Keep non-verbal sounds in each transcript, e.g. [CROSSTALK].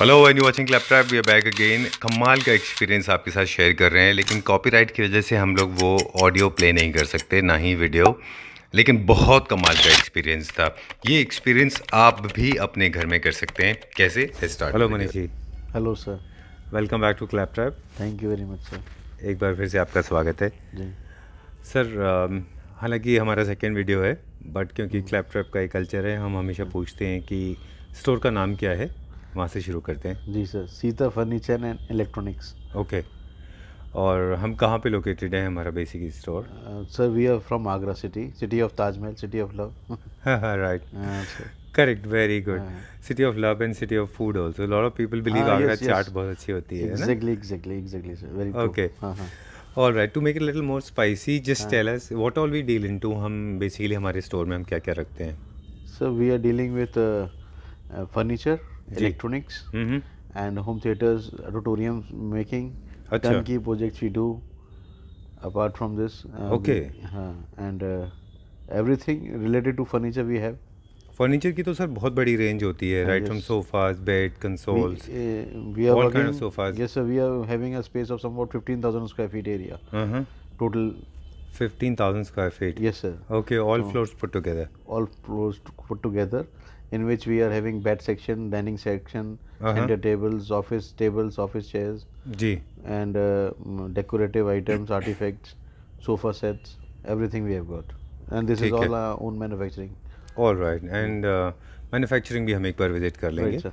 Hello when you watching laptop we back again कमाल का experience आपके साथ शेयर कर रहे हैं लेकिन कॉपीराइट की वजह से हम लोग वो ऑडियो प्ले नहीं कर सकते ना ही वीडियो लेकिन बहुत कमाल का एक्सपीरियंस था ये एक्सपीरियंस आप भी अपने घर में कर सकते हैं कैसे start hello Manish ji hello sir welcome back to clap trap thank you very much sir एक बार फिर से आपका स्वागत है जी सर um, हालांकि हमारा सेकेंड वीडियो है बट क्योंकि क्लैप ट्रैप का एक कल्चर है हम हमेशा पूछते हैं कि स्टोर का नाम क्या है वहाँ से शुरू करते हैं जी sir Sita furniture and electronics okay और हम कहाँ पे लोकेटेड हैं हमारा basic store sir we are from Agra city city of Taj Mahal city of love right correct very good city of love and city of food also lot of people believe Agra chaat बहुत अच्छी होती है exactly exactly exactly sir very okay All right, to make it a little more spicy, just just हाँ। tell us what all we deal into. हम basically हमारे store में हम क्या क्या रखते हैं So we are dealing with uh, uh, furniture, electronics and home theatres auditorium making turnkey projects we do apart from this okay हाँ and everything related to furniture we have furniture की तो sir बहुत बड़ी range होती है right from sofas bed consoles we are working sofas yes sir we are having a space of some about 15000 square feet area total 15000 square feet yes sir okay all floors put together all floors put together in which we are having bed section, dining section, uh-huh. center tables, office tables, office chairs, Gee. and uh, decorative items, artifacts, sofa sets, everything we have got. And this is all our own manufacturing. All right, and uh, manufacturing भी हम एक बार visit कर लेंगे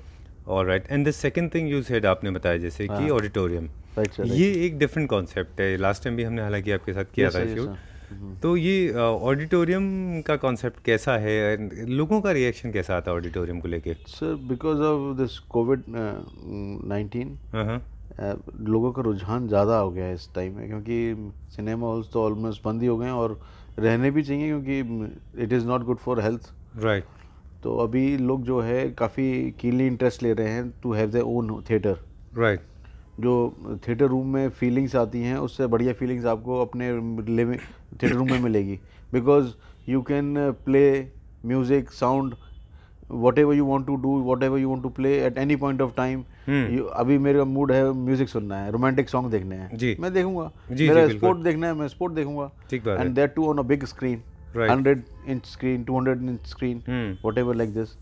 All right. And the second thing you said, आपने बताया जैसे कि auditorium right, ये एक डिफरेंट कॉन्सेप्ट है लास्ट टाइम भी हमने हालांकि आपके साथ किया yes, था हम्म। तो ये ऑडिटोरियम का कॉन्सेप्ट कैसा है लोगों का रिएक्शन कैसा आता है ऑडिटोरियम को लेके sir because of this covid nineteen लोगों का रुझान ज़्यादा हो गया है इस टाइम में क्योंकि सिनेमा हॉल्स तो ऑलमोस्ट बंद ही हो गए हैं और रहने भी चाहिए क्योंकि it is not good for health right तो अभी लोग जो है काफ़ी कीनली इंटरेस्ट ले रहे हैं to have they own theatre right जो थिएटर रूम में फीलिंग्स आती हैं उससे बढ़िया फीलिंग्स आपको अपने थिएटर रूम में मिलेगी because you can play music sound whatever you want to do whatever you want to play at any point of time अभी मेरा मूड है म्यूजिक सुनना है रोमांटिक सॉन्ग देखने हैं जी मैं देखूंगा जी, मेरा स्पोर्ट देखना है मैं स्पोर्ट देखूंगा and that too on a big screen hundred inch screen two hundred inch screen whatever like this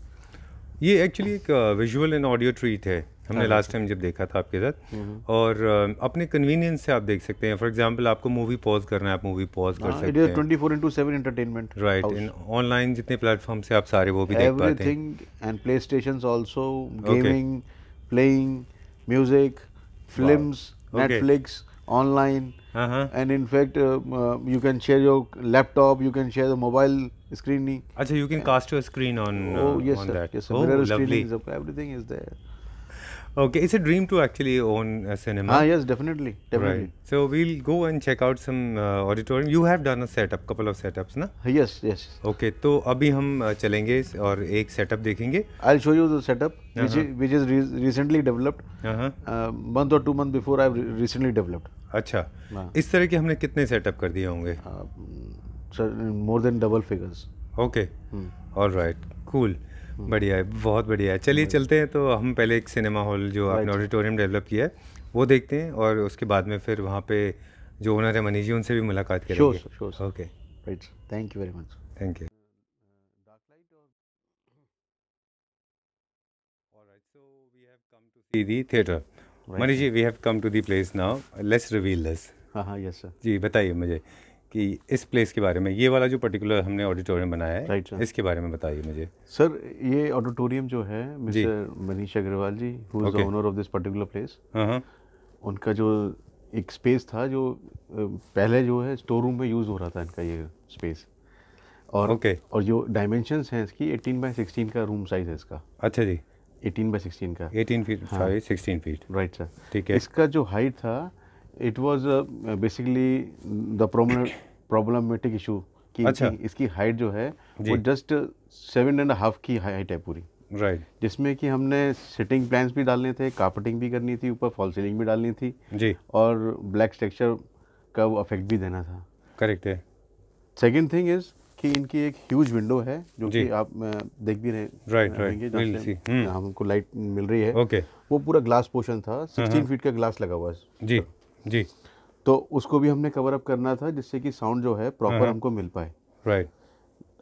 ये एक्चुअली एक विजुअल एंड ऑडियो ट्रीट है हमने लास्ट हाँ, टाइम जब देखा था आपके साथ हम्म, हम्म। और अपने कन्वीनियंस से आप देख सकते हैं फॉर एग्जांपल आपको मूवी पॉज करना है आप मूवी पॉज कर हाँ, सकते हैं twenty four into seven entertainment right in online जितने प्लेटफॉर्म से आप सारे वो भी देख पाते हैं and PlayStation also gaming playing music film Netflix online and in fact you can share your laptop you can share the mobile screen acha you can अच्छा, cast your screen on on oh, uh, yes, on sir. that yes sir. oh, Okay, it's a dream to actually own a cinema. Ah, yes, definitely, definitely. Right. So we'll go and check out some uh, auditorium. You have done a setup, couple of setups, na? Yes, yes. Okay, so अभी हम चलेंगे और एक setup देखेंगे. I'll show you the setup which is, which is re- recently developed. Uh-huh. Uh, month or two month before I've re- recently developed. अच्छा. Uh-huh. इस तरह के हमने कितने setup कर दिए होंगे? Uh, more than double figures. Okay. Hmm. All right. Cool. हम्म। बढ़िया है बहुत बढ़िया है चलिए हम्म। चलते हैं तो हम पहले एक सिनेमा हॉल जो आपने ऑडिटोरियम डेवलप किया है वो देखते हैं और उसके बाद में फिर वहाँ पे जो ओनर है मनीष जी उनसे भी मुलाकात करेंगे okay right thank you very much thank you the theater. Right. Mani ji, we have come to the place now. Let's reveal this. हाँ हाँ यस सर जी बताइए मुझे कि इस प्लेस के बारे में ये वाला जो पर्टिकुलर हमने ऑडिटोरियम बनाया है right, इसके बारे में बताइए मुझे सर ये ऑडिटोरियम जो है mister Manish Agarwal ji who is owner of this particular place उनका जो एक स्पेस था जो पहले जो है स्टोर रूम में यूज़ हो रहा था इनका ये स्पेस और ओके okay. और जो डायमेंशन है इसकी एटीन बाई सिक्सटीन का रूम साइज़ है इसका अच्छा जी एटीन बाई सिक्सटीन का eighteen feet sixteen feet right sir ठीक है इसका जो हाइट था it was basically the prominent problematic issue कि अच्छा। इसकी, हाइट जो है वो जस्ट सेवन एंड हाफ की हाइट है पूरी राइट right. जिसमें कि हमने सिटिंग प्लान्स भी डालने थे कार्पेटिंग भी करनी थी ऊपर फॉल सीलिंग भी डालनी थी जी और ब्लैक स्ट्रक्चर का वो अफेक्ट भी देना था करेक्ट है सेकेंड थिंग इज़ कि इनकी एक ह्यूज विंडो है जो कि आप देख भी रहे राइट राइट हम्म। हमको लाइट मिल रही है ओके okay. वो पूरा ग्लास पोर्शन था सिक्सटीन हाँ, फीट हाँ। का ग्लास लगा हुआ है जी जी तो उसको भी हमने कवर अप करना था जिससे कि साउंड जो है प्रॉपर हाँ, हाँ। हमको मिल पाए राइट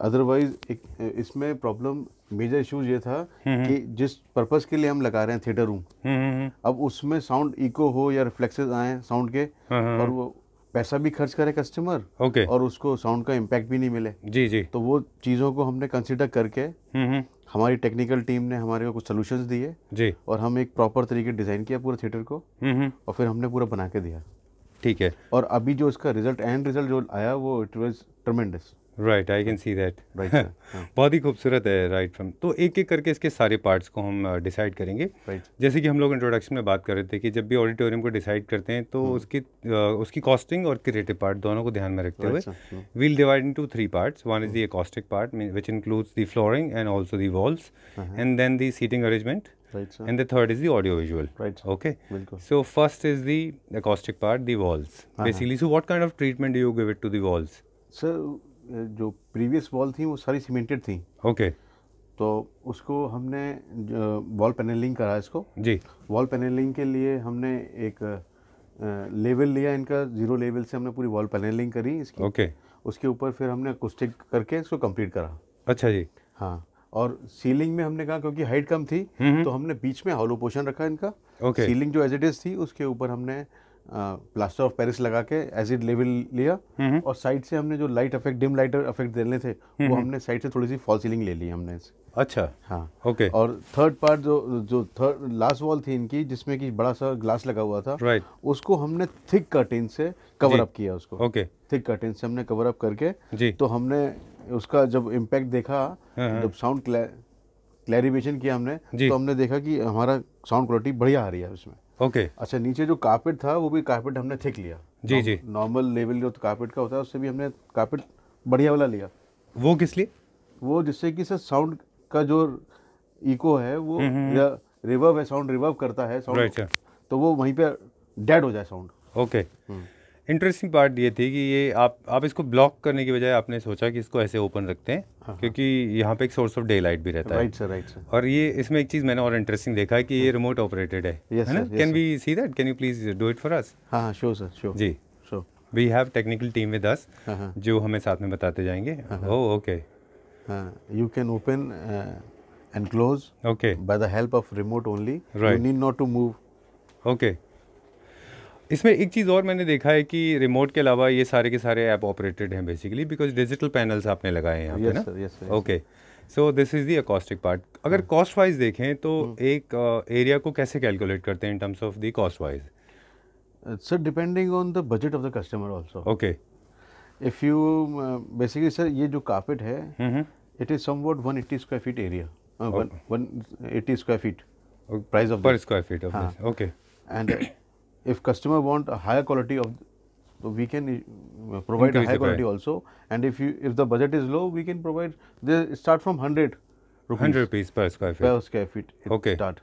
अदरवाइज इसमें प्रॉब्लम मेजर इशूज ये था हम्म, हम्म। कि जिस पर्पज के लिए हम लगा रहे हैं थिएटर रूम हम्म, अब उसमें साउंड इको हो या रिफ्लेक्सेस आए साउंड के हाँ, और वो पैसा भी खर्च करे कस्टमर ओके okay. और उसको साउंड का इम्पैक्ट भी नहीं मिले जी जी तो वो चीज़ों को हमने कंसिडर करके हमारी टेक्निकल टीम ने हमारे को कुछ सोल्यूशन दिए जी और हम एक प्रॉपर तरीके डिज़ाइन किया पूरे थिएटर को और फिर हमने पूरा बना के दिया ठीक है और अभी जो इसका रिजल्ट एंड रिजल्ट जो आया वो it was tremendous right I can see that बहुत ही खूबसूरत है राइट फ्रॉम तो एक एक करके इसके सारे पार्ट्स को हम डिसाइड uh, करेंगे right. जैसे कि हम लोग इंट्रोडक्शन में बात कर रहे थे कि जब भी ऑडिटोरियम को डिसाइड करते हैं तो hmm. उसकी उसकी कॉस्टिंग और क्रिएटिव पार्ट दोनों को ध्यान में रखते right, हुए we'll divide into three part one is the part which includes the flooring and also the walls and then the seating arrangement and the third is the audio visual okay so first is the acoustic part the walls basically so what kind of treatment huh Basically, so what kind of treatment जो previous wall थी वो सारी cemented थी okay तो उसको हमने wall panelling करा इसको जी वॉल पैनलिंग के लिए हमने एक लेवल लिया इनका जीरो लेवल से हमने पूरी वॉल पैनलिंग करी इसकी ओके उसके ऊपर फिर हमने कुस्टिक करके इसको कंप्लीट करा अच्छा जी हाँ और सीलिंग में हमने कहा क्योंकि हाइट कम थी हम्म, हम्म। तो हमने बीच में हॉलो पोशन रखा इनका सीलिंग जो एज इट इज थी उसके ऊपर हमने प्लास्टर ऑफ पेरिस लगा के एसिड लेवल लिया और साइड से हमने जो light effect dim light effect देने थे वो हमने साइड से थोड़ी सी फॉल सीलिंग ले ली हमने इसे अच्छा हाँ ओके okay. और थर्ड पार्ट जो जो थर्ड लास्ट वॉल थी इनकी जिसमें कि बड़ा सा ग्लास लगा हुआ था राइट right. उसको हमने थिक कर्टेन से कवर अप किया उसको ओके okay. थिक कर्टेन से हमने कवर अप करके जी तो हमने उसका जब इम्पैक्ट देखा हाँ, हाँ। जब साउंड क्लैरिफिकेशन किया हमने तो हमने देखा कि हमारा साउंड क्वालिटी बढ़िया आ रही है उसमें ओके अच्छा नीचे जो कारपेट था वो भी कारपेट हमने थिक लिया जी जी नॉर्मल लेवल जो कारपेट का होता है उससे भी हमने कारपेट बढ़िया वाला लिया वो किस लिए वो जिससे कि सर साउंड का जो इको है वो रिवर्व हम्म, हम्म। है साउंड रिवर्व करता है साउंड तो वो वहीं पे डेड हो जाए साउंड ओके okay. हम्म। इंटरेस्टिंग पार्ट ये थी कि ये आप आप इसको ब्लॉक करने की बजाय आपने सोचा कि इसको ऐसे ओपन रखते हैं हाँ, हाँ। क्योंकि यहाँ पे एक सोर्स ऑफ डे लाइट भी रहता right, है राइट सर राइट सर और ये इसमें एक चीज़ मैंने और इंटरेस्टिंग देखा है कि ये रिमोट हाँ। ऑपरेटेड है can we see that can you please do it for us हाँ श्योर सर श्योर जी we have technical team with us जो हमें साथ में बताते जाएंगे oh okay you can open and close okay by the help of remote only you need not to move okay इसमें एक चीज़ और मैंने देखा है कि रिमोट के अलावा ये सारे के सारे ऐप ऑपरेटेड हैं बेसिकली बिकॉज डिजिटल पैनल्स आपने लगाए हैं यहाँ पर okay so this is the acoustic part अगर कॉस्ट हाँ। वाइज देखें तो हम्म। एक एरिया uh, को कैसे कैलकुलेट करते हैं in terms of the cost wise sir depending on the budget of the customer also okay if you basically sir ये जो कार्पेट है it is some one eighty square feet area one eighty square feet price of per square feet okay and if customer want a higher quality of so we can uh, provide a high quality also and if you if the budget is low we can provide they start from 100 rupees 100 rupees per square feet per square feet okay start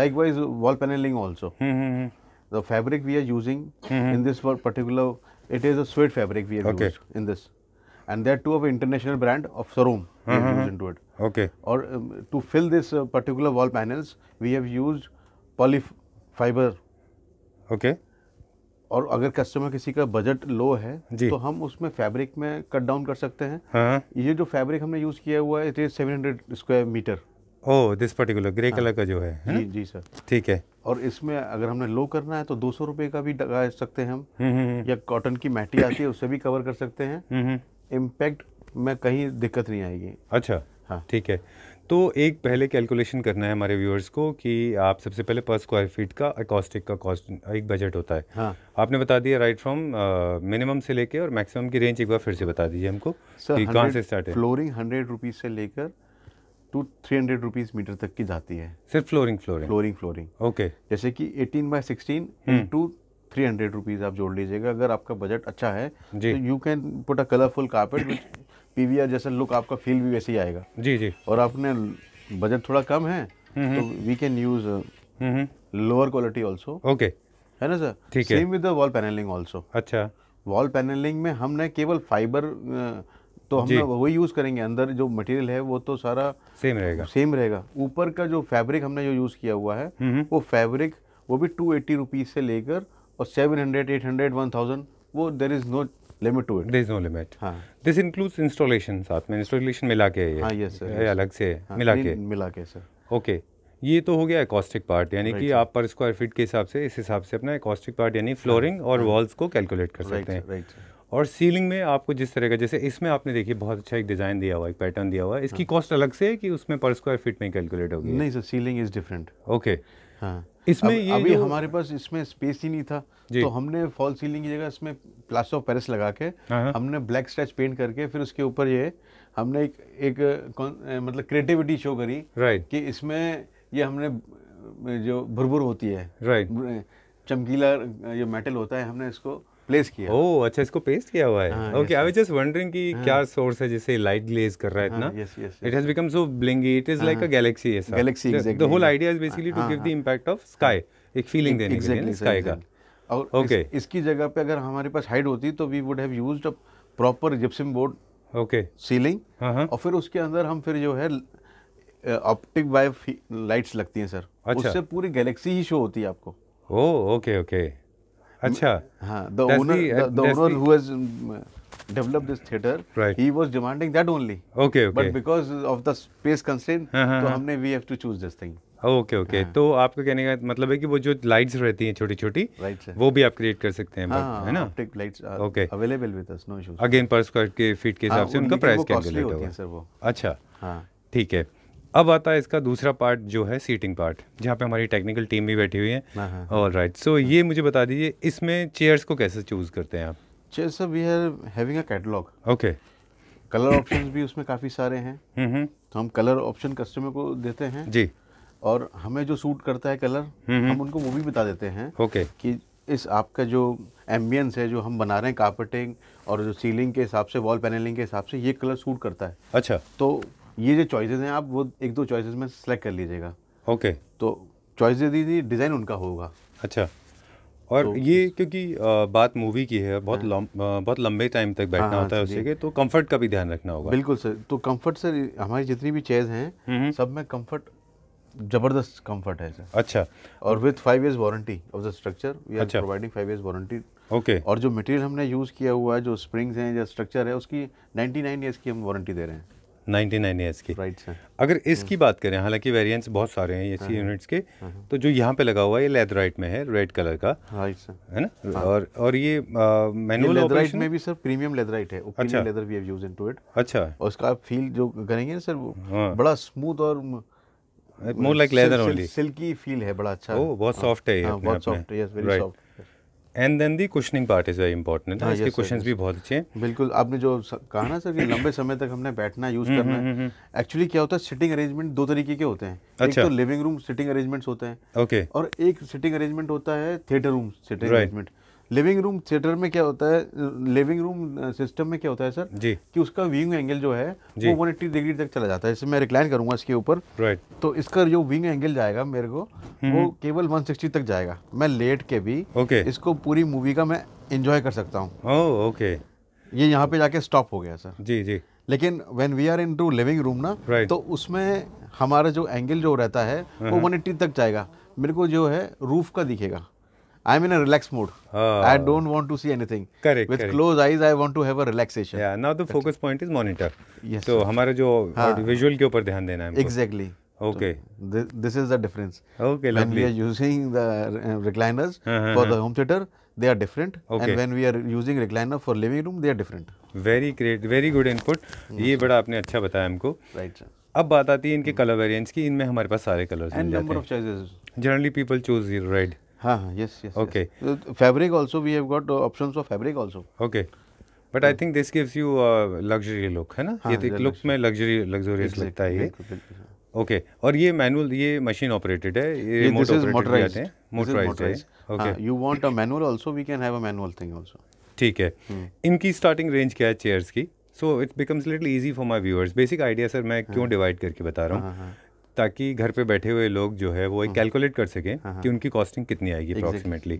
likewise wall paneling also mm -hmm. the fabric we are using mm -hmm. in this particular it is a suede fabric we have okay. used in this and that too of international brand of Sarum we have hmm, hmm, into it okay or um, to fill this uh, particular wall panels we have used poly fiber. Okay और अगर customer किसी का budget low है तो हम उसमें fabric में cut down कर सकते हैं हाँ। ये जो फैब्रिक हमने यूज़ किया हुआ है it is seven hundred square meter oh this particular grey colour का जो है, है जी जी सर ठीक है और इसमें अगर हमने लो करना है तो दो सौ रुपये का भी लगा सकते हैं हम हम्म, हम्म, हम्म। या कॉटन की मैटी आती है उससे भी कवर कर सकते हैं इम्पैक्ट में कहीं दिक्कत नहीं आएगी अच्छा हाँ ठीक है तो एक पहले कैलकुलेशन करना है हमारे व्यूअर्स को कि आप सबसे पहले पर स्क्वायर फीट का एकॉस्टिक का कॉस्ट एक बजट होता है हाँ। आपने बता दिया राइट फ्रॉम मिनिमम से लेके और मैक्सिमम की रेंज एक बार फिर से बता दीजिए हमको कहाँ से स्टार्ट है फ्लोरिंग हंड्रेड रुपीज़ से लेकर two three hundred rupees meter तक की जाती है सिर्फ flooring flooring flooring flooring okay जैसे कि eighteen by sixteen two three hundred rupees आप जोड़ लीजिएगा अगर आपका बजट अच्छा है तो you can put a colourful carpet पी जैसा लुक आपका फील भी वैसे ही आएगा जी जी और आपने बजट थोड़ा कम है हम्म, हम्म। तो we can use lower quality also okay है ना सर ठीक same with the wall panelling also अच्छा वॉल पैनलिंग में हमने केवल फाइबर uh, तो हम वही यूज करेंगे अंदर जो मटेरियल है वो तो सारा सेम रहेगा सेम रहेगा ऊपर का जो फैब्रिक हमने जो यूज किया हुआ है हम्म, वो फैब्रिक वो भी टू एट्टी रुपीज से लेकर और seven hundred eight hundred one thousand वो there is no limit to it is no limit this includes installation साथ में इंस्टॉलेशन मिला के है हाँ, yes, sir, yes. अलग से हाँ, मिला के मिला के सर ओके ये तो हो गया एकॉस्टिक पार्ट यानी कि आप पर स्क्वायर फीट के हिसाब से इस हिसाब से अपना एकॉस्टिक पार्ट यानी फ्लोरिंग हाँ, हाँ। और वॉल्स को कैलकुलेट कर सकते हैं और सीलिंग में आपको जिस तरह का जैसे इसमें आपने देखिए बहुत अच्छा एक डिज़ाइन दिया हुआ एक पैटर्न दिया हुआ इसकी कॉस्ट हाँ। अलग से है कि उसमें पर स्क्वायर फीट में कैलकुलेट होगी नहीं sir ceiling is different okay हाँ इसमें अब, ये अभी हमारे पास इसमें स्पेस ही नहीं था तो हमने फॉल सीलिंग की जगह इसमें प्लास्टर ऑफ पेरिस लगा के हाँ, हाँ। हमने ब्लैक स्ट्रेच पेंट करके फिर उसके ऊपर ये हमने एक एक मतलब क्रिएटिविटी शो करी राइट कि इसमें ये हमने जो भुरभुर होती है राइट चमकीला ये मेटल होता है हमने इसको प्लेस किया ओह अच्छा इसको पेस्ट किया हुआ है okay I was just wondering कि हाँ। क्या सोर्स है जिससे लाइट ग्लेज कर रहा है इतना it has become so blingy it is like a galaxy ऐसा galaxy the whole idea is basically to give the impact of sky एक फीलिंग देने के लिए स्काई का और ओके इसकी जगह पे अगर हमारे पास हाइड होती तो we would have used a proper gypsum board okay ceiling और फिर उसके अंदर हम फिर जो है ऑप्टिक वाइफ लाइट्स लगती हैं सर अच्छा। उससे पूरी गैलेक्सी ही शो होती है आपको oh okay okay Acha. Haan, the that's owner, the, uh, the owner the... who has um, developed this theater, right. he was demanding that only. Okay, okay. But because of the space constraint, तो हमने we have to choose this thing. Okay okay तो आपका कहने का मतलब है कि वो जो लाइट्स रहती हैं छोटी छोटी वो भी आप क्रिएट कर सकते हैं हाँ, है ना lights okay available with us no issues again per square के फीट के हिसाब से उनका प्राइस कैलकुलेट होगा अच्छा हाँ ठीक है अब आता है इसका दूसरा पार्ट जो है सीटिंग पार्ट जहाँ पे हमारी टेक्निकल टीम भी बैठी हुई है ऑल राइट सो ये मुझे बता दीजिए इसमें चेयर्स को कैसे चूज़ करते हैं आप chair sir we are having a catalogue okay colour option भी उसमें काफ़ी सारे हैं हम्म, हम्म। तो हम कलर ऑप्शन कस्टमर को देते हैं जी और हमें जो सूट करता है कलर हम्म, हम उनको वो भी बता देते हैं ओके कि इस आपका जो एम्बियंस है जो हम बना रहे हैं कार्पेटिंग और जो सीलिंग के हिसाब से वॉल पैनलिंग के हिसाब से ये कलर सूट करता है अच्छा तो ये जो चॉइसेस हैं आप वो एक दो चॉइसेस में सेलेक्ट कर लीजिएगा ओके okay. तो चॉइस दे दीजिए डिज़ाइन उनका होगा अच्छा और तो ये क्योंकि बात मूवी की है बहुत हाँ। लम, बहुत लंबे टाइम तक बैठना हाँ, होता है उसी के तो कंफर्ट का भी ध्यान रखना होगा बिल्कुल सर तो कंफर्ट सर हमारी जितनी भी चेज़ हैं सब में कंफर्ट जबरदस्त कंफर्ट है सर अच्छा और with five years warranty of the structure we are providing five years warranty okay और जो मटेरियल हमने यूज़ किया हुआ है जो स्प्रिंग्स हैं या स्ट्रक्चर है उसकी नाइन इयर्स की हम वारंटी दे रहे हैं नाइनटी नाइन ईयर्स की राइट सर अगर इसकी hmm. बात करें हालांकि वेरिएंट्स बहुत सारे हैं एसी यूनिट्स hmm. के hmm. तो जो यहाँ पे लगा हुआ है ये लेदराइट में है रेड कलर का राइट सर है ना हाँ। और और ये मैनुअल लेदराइट में भी सर प्रीमियम लेदराइट है अच्छा leather we have used into it अच्छा और उसका फील जो करेंगे ना सर वो हाँ। बड़ा स्मूथ और more like leather only silky feel है बड़ा अच्छा ओ बहुत सॉफ्ट हाँ। है ये बहुत soft yes very soft and then the questioning part is very important ना इसके क्वेश्चंस भी बहुत अच्छे हैं बिल्कुल आपने जो कहा ना सर कि [COUGHS] लंबे समय तक हमने बैठना यूज़ हम्म, करना है एक्चुअली हम्म, हम्म, क्या होता है सिटिंग अरेंजमेंट दो तरीके के होते हैं अच्छा एक तो लिविंग रूम सिटिंग अरेंजमेंट्स होते हैं ओके और एक सिटिंग अरेंजमेंट होता है theatre room seating arrangement living room theatre में क्या होता है लिविंग रूम सिस्टम में क्या होता है सर जी कि उसका विंग एंगल जो है वो वन एट्टी डिग्री तक चला जाता है जैसे मैं रिक्लाइन करूंगा इसके ऊपर राइट तो इसका जो विंग एंगल जाएगा मेरे को हम्म। वो केवल वन सिक्सटी तक जाएगा मैं लेट के भी ओके इसको पूरी मूवी का मैं इंजॉय कर सकता हूँ ओके oh, ये यहाँ पे जाके स्टॉप हो गया सर जी जी लेकिन when we are into living room ना तो उसमें हमारा जो एंगल जो रहता है वो वन uh-huh. तक जाएगा मेरे को जो है रूफ का दिखेगा I'm in a relaxed mood. Oh. I don't want to see anything. Correct. With correct. closed eyes, I want to have a relaxation. Yeah. Now the That's focus it. point is monitor. Yes. So हमारे जो visual के ऊपर ध्यान देना है. Exactly. Okay. So, this this is the difference. Okay. When lovely. we are using the recliners uh -huh. for the home theater, they are different. Okay. And when we are using recliner for living room, they are different. Very great. Very good input. ये बड़ा आपने अच्छा बताया हमको. Right. sir. अब बात आती है इनके कलर वेरिएंट्स की इनमें हमारे पास सारे कलर्स मिल जाते हैं जनरली पीपल चूज रेड हाँ, हाँ yes yes okay yes. fabric also we have got uh, options of fabric also okay but I think this gives you luxury look है ना हाँ, ये लुक तो में लग्जरी लग्जोरियस लगता है ये ओके और ये मैनुअल ये मशीन ऑपरेटेड है ये रिमोट ऑपरेटेड मोटराइज्ड है okay you want a manual also we can have a manual thing also ठीक है hmm. इनकी स्टार्टिंग रेंज क्या है चेयर्स की so it becomes little easy for my viewers basic idea sir मैं हाँ, क्यों डिवाइड हाँ। करके बता रहा हूँ ताकि घर पे बैठे हुए लोग जो है वो एक कैलकुलेट हम्म। कर सकें हाँ, हाँ। कि उनकी कॉस्टिंग कितनी आएगी अप्रॉक्सीमेटली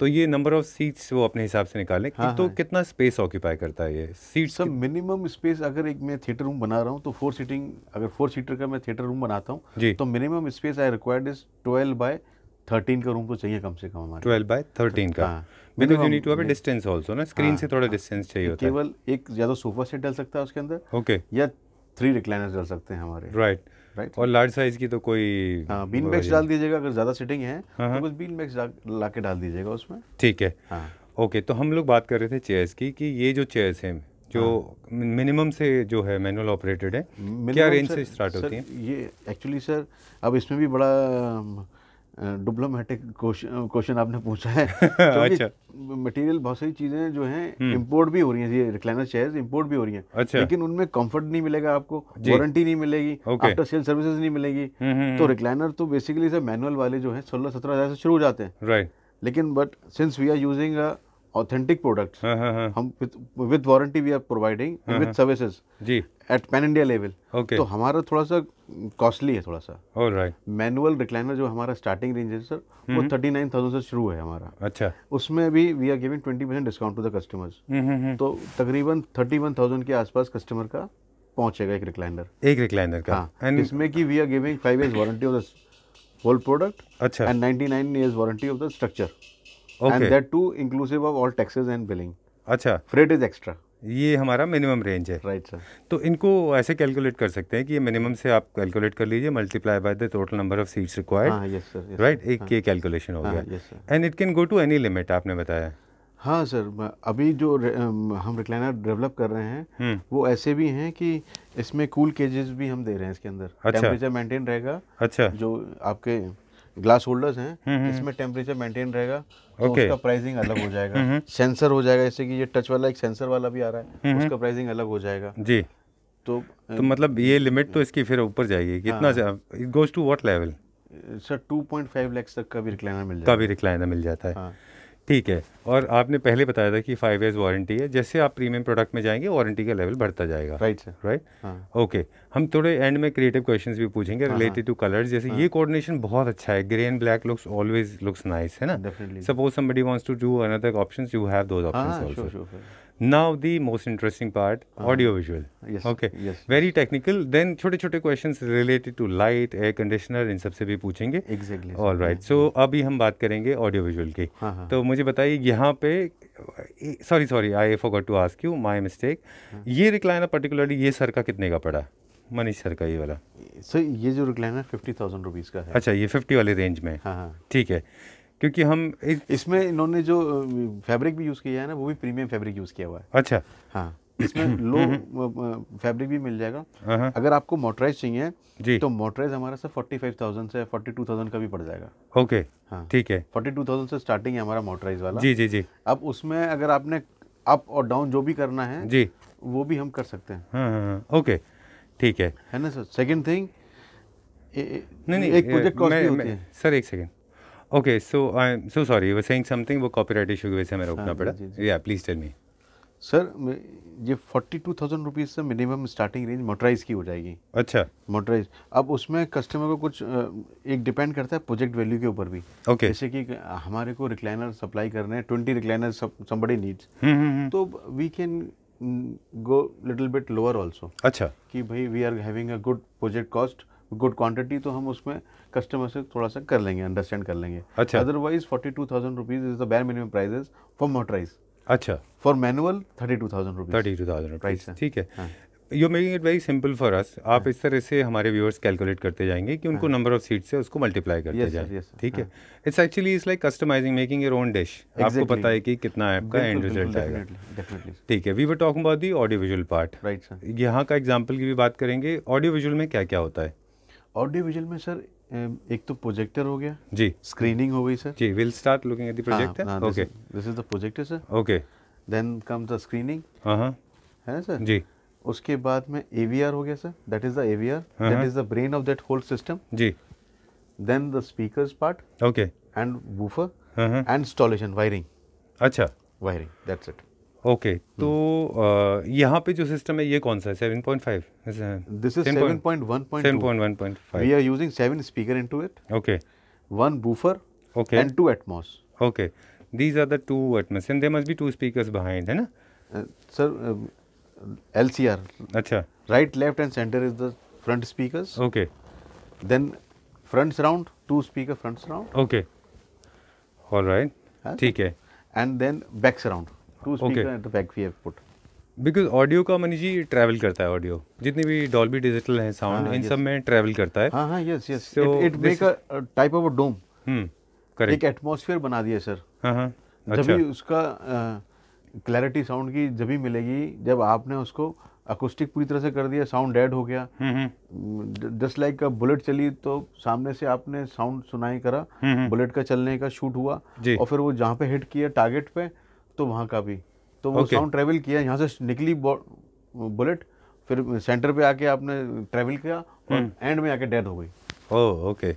तो ये नंबर ऑफ सीट्स वो अपने हिसाब से निकालें कि हाँ, तो कितना स्पेस ऑक्यूपाई करता है ये सीट सब मिनिमम स्पेस अगर एक मैं थिएटर रूम बना रहा हूँ तो फोर सीटिंग अगर फोर सीटर का मैं थिएटर रूम बनाता हूँ तो minimum space I required is twelve by thirteen का रूम तो चाहिए कम से कम हमारे ट्वेल्व बाय थर्टीन का because you need to have distance also ना स्क्रीन से थोड़ा डिस्टेंस चाहिए होता है केवल एक या तो सोफा सेट डाल सकता है उसके अंदर ओके या थ्री रिक्लाइनर्स डाल सकते हैं हमारे राइट right. राइट और लार्ज साइज की तो कोई हाँ बीन बैग्स डाल दीजिएगा अगर ज़्यादा सिटिंग है हाँ, हाँ। तो कुछ बीन बैग्स ला के डाल दीजिएगा उसमें ठीक है ओके हाँ। तो हम लोग बात कर रहे थे चेयर्स की कि ये जो चेयर्स हैं जो मिनिमम से जो है मैनुअल ऑपरेटेड है क्या रेंज से स्टार्ट होती है ये एक्चुअली सर अब इसमें भी बड़ा डिप्लोमेटिक क्वेश्चन आपने पूछा है [LAUGHS] अच्छा मटेरियल बहुत सारी चीज़ें जो हैं इंपोर्ट हम्म। भी हो रही हैं ये रिक्लाइनर चेयर्स इंपोर्ट भी हो रही हैं अच्छा लेकिन उनमें कंफर्ट नहीं मिलेगा आपको वारंटी नहीं मिलेगी आफ्टर सेल सर्विसेज नहीं मिलेगी हम्म, हम्म, तो रिक्लाइनर तो बेसिकली से मैनुअल वाले जो है सोलह सत्रह हज़ार से शुरू हो जाते हैं राइट लेकिन but since we are using authentic product हाँ, हाँ, हाँ। हम with warranty we are providing with services जी. At pan India level okay तो हमारा थोड़ा सा कॉस्टली है थोड़ा सा right. मैनुअल रिक्लाइनर जो हमारा स्टार्टिंग रेंज है सर वो थर्टी नाइन थाउजेंड से शुरू है हमारा अच्छा उसमें भी we are giving twenty percent discount to the customers तो तकरीबन थर्टी वन थाउजेंड के आसपास कस्टमर का पहुंचेगा एक रिक्लाइनर एक रिक्लाइनर का हाँ, इसमें की we are giving five years warranty of the whole product अच्छा and ninety nine years warranty of the structure okay. and that too inclusive of all taxes and billing अच्छा फ्रेट इज एक्स्ट्रा ये हमारा minimum range है right right, sir तो इनको ऐसे calculate कर सकते हैं कि ये मिनिमम से आप कैलकुलेट कर लीजिए multiply by the total number of seats required right एक ये कैलकुलेशन हाँ। हो हाँ, गया and it can go to any limit आपने बताया हाँ सर अभी जो हम रिक्लाइनर डेवलप कर रहे हैं हम्म। वो ऐसे भी हैं कि इसमें कूल केजेस भी हम दे रहे हैं इसके अंदर टेम्परेचर अच्छा। मेंटेन रहेगा अच्छा जो आपके ग्लास होल्डर्स हैं हम्म, हम्म। इसमें टेम्परेचर मेंटेन रहेगा तो okay. उसका प्राइसिंग अलग हो जाएगा सेंसर हम्म, हम्म। हो जाएगा जैसे कि ये टच वाला एक सेंसर वाला भी आ रहा है हम्म, उसका प्राइसिंग अलग हो जाएगा जी तो तो मतलब ये लिमिट तो इसकी फिर ऊपर जाएगी हाँ। कितना it goes to what level sir 2.5 lakh तक का भी रिक्लाइनर मिल जाता है का भी रिक्लाइनर मिल जाता है हाँ। ठीक है और आपने पहले बताया था कि फाइव ईयर्स वारंटी है जैसे आप प्रीमियम प्रोडक्ट में जाएंगे वारंटी का लेवल बढ़ता जाएगा राइट सर राइट ओके हम थोड़े एंड में क्रिएटिव क्वेश्चंस भी पूछेंगे रिलेटेड टू कलर्स जैसे हाँ। ये कोऑर्डिनेशन बहुत अच्छा है grey and black looks always looks nice है ना suppose somebody wants to do another options you have those options also now the most interesting part audio visual okay very technical then छोटे छोटे question related to light air conditioner इन सबसे भी पूछेंगे exactly all right so अभी हम बात करेंगे ऑडियो विजुअल की हाँ, हाँ। तो मुझे बताइए यहाँ पे sorry sorry I have to ask you my mistake ये रिक्लाइनर पर्टिकुलरली ये सर का कितने का पड़ा मनीष सर का ये वाला सर so, ये जो रिक्लाइनर फिफ्टी थाउजेंड रुपीज़ का है अच्छा ये फिफ्टी वाले रेंज में हाँ, ठीक है क्योंकि हम इस... इसमें इन्होंने जो फैब्रिक भी यूज़ किया है ना वो भी प्रीमियम फैब्रिक यूज़ किया हुआ है अच्छा हाँ इसमें लो हम्म, फैब्रिक हम्म, भी मिल जाएगा हाँ, हाँ। अगर आपको मोटराइज चाहिए जी तो मोटराइज हमारा सर फोर्टी फाइव थाउजेंड से फोर्टी टू थाउजेंड का भी पड़ जाएगा ओके हाँ। ठीक हाँ है फोर्टी टू थाउजेंड से स्टार्टिंग है हमारा मोटराइज वाला जी जी जी अब उसमें अगर आपने अप और डाउन जो भी करना है जी वो भी हम कर सकते हैं हाँ, ओके ठीक है है ना सर सेकेंड थिंग नहीं नहीं एक प्रोजेक्ट कॉस्ट सर एक second okay so I am so sorry you saying something वो कॉपीराइट इशू की वजह से हमें रोकना हाँ, पड़ा या प्लीज़ टेल मी सर ये फोर्टी टू थाउजेंड रुपीज़ से मिनिमम स्टार्टिंग रेंज मोटराइज की हो जाएगी अच्छा मोटराइज अब उसमें कस्टमर को कुछ एक डिपेंड करता है प्रोजेक्ट वैल्यू के ऊपर भी ओके okay. जैसे कि हमारे को रिक्लाइनर सप्लाई करने हैं ट्वेंटी रिक्लाइनर समबडी नीड्स तो we can go little bit lower also अच्छा कि भाई we are having a good project cost good quantity तो हम उसमें कस्टमर से थोड़ा सा कर लेंगे अंडरस्टैंड कर लेंगे अच्छा otherwise forty two thousand rupees is the bare minimum prices for motorised अच्छा for manual thirty two thousand rupees thirty two thousand price ठीक है you making it very simple for us आप हाँ। इस तरह से हमारे व्यूअर्स कैलकुलेट करते जाएंगे कि उनको नंबर ऑफ सीट से उसको मल्टीप्लाई करते yes, जाएं ठीक है it's actually is like customising making your own dish आपको पता है कि कितना आपका एंड रिजल्ट आएगा ठीक है we were talk about the audio visual part right यहाँ का एग्जाम्पल की भी बात करेंगे ऑडियो विजुअल में क्या क्या होता है ऑडियो विजुअल में सर एक तो प्रोजेक्टर हो गया जी स्क्रीनिंग हो गई सर जी will start looking at the projector okay this is the projector sir okay then comes the screening हां है ना सर जी उसके बाद में एवीआर हो गया sir that is the AVR that is the brain of that whole system जी then the speakers part okay and woofer and installation wiring अच्छा वायरिंग दैट्स इट ओके तो hmm. uh, यहाँ पे जो सिस्टम है ये कौन सा seven point five seven speaker into it okay one woofer okay and two Atmos okay these are the Atmos and there must be two speaker behind है ना सर एल सी आर अच्छा right left and centre is the front speaker okay then front round two speaker front round okay all right ठीक है and then back surround two speaker at the back we have put because audio का money जी travel करता है audio जितने भी Dolby digital है sound हाँ, इन सब में ट्रैवल करता है हां हां yes yes it make a type of a dome hmm correct एक एटमॉस्फेयर बना दिया सर हां हां अच्छा जब उसका क्लैरिटी साउंड की जब मिलेगी जब आपने उसको अकोस्टिक पूरी तरह से कर दिया साउंड डेड हो गया जस्ट लाइक बुलेट चली तो सामने से आपने साउंड सुनाई करा बुलेट हम्म, हम्म. का चलने का शूट हुआ और फिर वो जहाँ पे हिट किया टारगेट पे तो वहाँ का भी तो वो okay. साउंड ट्रेवल किया यहाँ से निकली बुलेट फिर सेंटर पे आके आपने ट्रेवल किया और एंड hmm. में आके डेथ हो गई okay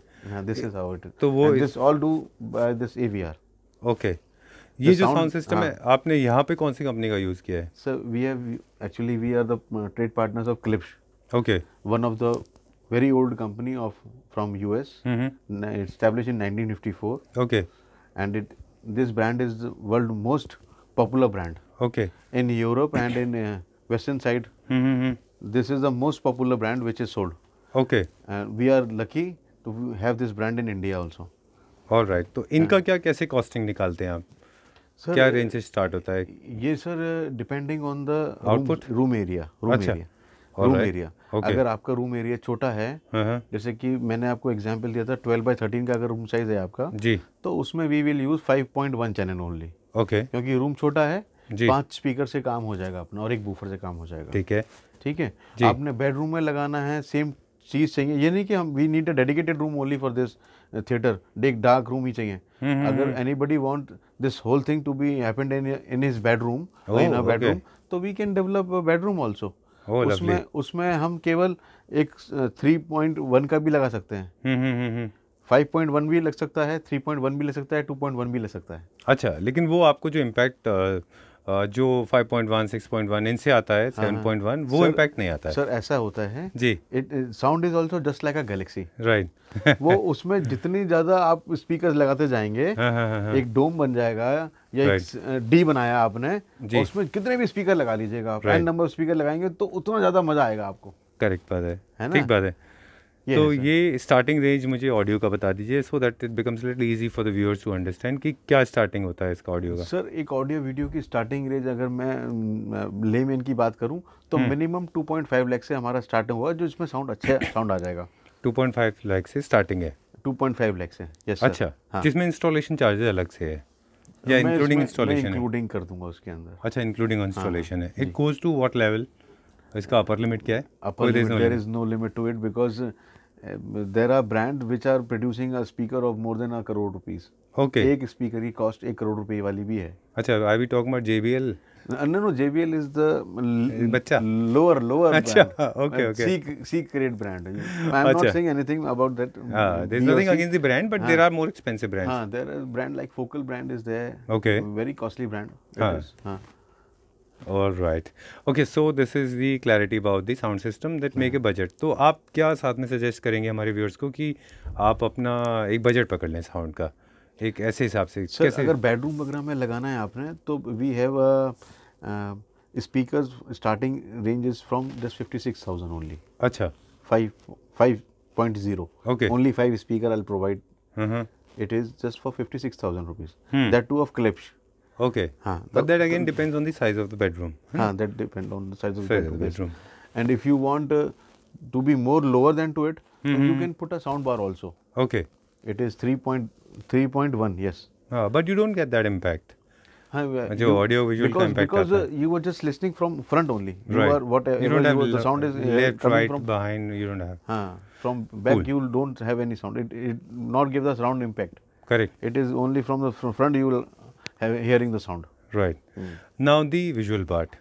this is how it तो वो this all do by this AVR okay ये जो साउंड हाँ। सिस्टम है आपने यहाँ पे कौन सी कंपनी का यूज़ किया है sir we have actually we are the trade partners of Klipsch okay one of the very old company of from US establish in 1954 okay and it this brand is world most popular brand. Okay. In Europe and in uh, western side, mm -hmm. this is the most popular brand which is sold. Okay. And we are lucky to have this brand in India also. All right. तो इनका क्या कैसे costing निकालते हैं आप? Sir, क्या range से start होता है? ये sir depending on the output room area room area room area अगर आपका रूम एरिया छोटा है जैसे कि मैंने आपको एग्जांपल दिया था 12 बाय 13 का अगर रूम साइज है आपका जी तो उसमें we will use 5.1 channel only okay क्योंकि रूम छोटा है पांच स्पीकर से काम हो जाएगा अपना और एक बूफर से काम हो जाएगा ठीक है ठीक है आपने बेडरूम में लगाना है सेम चीज़ चाहिए ये नहीं कि हम we need a dedicated room only for this theatre एक डार्क रूम ही चाहिए हम्म, हम्म, अगर anybody want this whole thing to be happened in in his bedroom bedroom तो we can develop bedroom also उसमें उसमें हम केवल एक थ्री पॉइंट वन का भी लगा सकते हैं हम्म, 5.1 भी लग सकता है 3.1 भी लग सकता है 2.1 भी लग सकता है अच्छा लेकिन वो आपको जो इम्पैक्ट जो 5.1 6.1 इनसे आता है 7.1 हाँ, हाँ। वो इम्पैक्ट नहीं आता है सर ऐसा होता है जी it sound is also just like a galaxy right वो उसमें जितनी ज़्यादा आप स्पीकर्स लगाते जाएंगे हाँ, हाँ, हाँ एक डोम बन जाएगा या right. एक डी बनाया आपने उसमें कितने भी स्पीकर लगा लीजिएगा आप एन नंबर स्पीकर लगाएंगे तो उतना ज़्यादा मज़ा आएगा आपको करेक्ट बात है ठीक बात है तो ये तो ये स्टार्टिंग रेंज मुझे ऑडियो का बता दीजिए so that it becomes little easy for the viewers to understand कि क्या स्टार्टिंग होता है इसका ऑडियो का सर एक ऑडियो वीडियो की स्टार्टिंग रेंज अगर मैं लेमेन की बात करूं तो मिनिमम 2.5 लाख से हमारा स्टार्टिंग हुआ जो इसमें साउंड अच्छा साउंड आ जाएगा 2.5 लाख से स्टार्टिंग है 2.5 लाख से यस अच्छा हाँ। जिसमें इंस्टॉलेशन चार्जेज अलग से है या इंक्लूडिंग इंस्टॉलेशन इंक्लूडिंग कर दूंगा उसके अंदर अच्छा इंक्लूडिंग इंस्टॉलेशन हाँ, हाँ। है it goes to what level तो इसका अपर लिमिट क्या है upper limit there is no limit to it because there are brand which are producing a speaker of more than a crore rupees okay एक speaker की cost एक करोड़ रुपए वाली भी है अच्छा I we talk about JBL no no JBL is the बच्चा lower lower अच्छा okay okay C C grade brand I am not saying anything about that there is nothing against the brand but there are more expensive brands हां there are brand like Focal brand is there okay very costly brand हां और right okay so this is the clarity about the sound system that make a budget तो आप क्या साथ में suggest करेंगे हमारे व्यूअर्स को कि आप अपना एक बजट पकड़ लें साउंड का एक ऐसे हिसाब से Sir, कैसे अगर बेडरूम वगैरह में लगाना है आपने तो we have speakers starting range is from just fifty six thousand only अच्छा five five point zero okay only five speaker I provide it is just for fifty six thousand rupees that too of Klipsch Okay. but that again depends on the size of the bedroom. that depends on the size of the bedroom. bedroom. And if you want uh, to be more lower than to it, you mm-hmm. can put a sound bar also. Okay. It point three point one. yes. Ah, but you don't get that impact. Uh, audio visual because because uh, you were just listening from front only. right. you don't have the sound is uh, coming from behind, you don't have. from back, cool. you don't have any sound. It, it not give the sound impact. Correct. It is only from the front you will hearing the sound. Right. Mm. Now the visual part.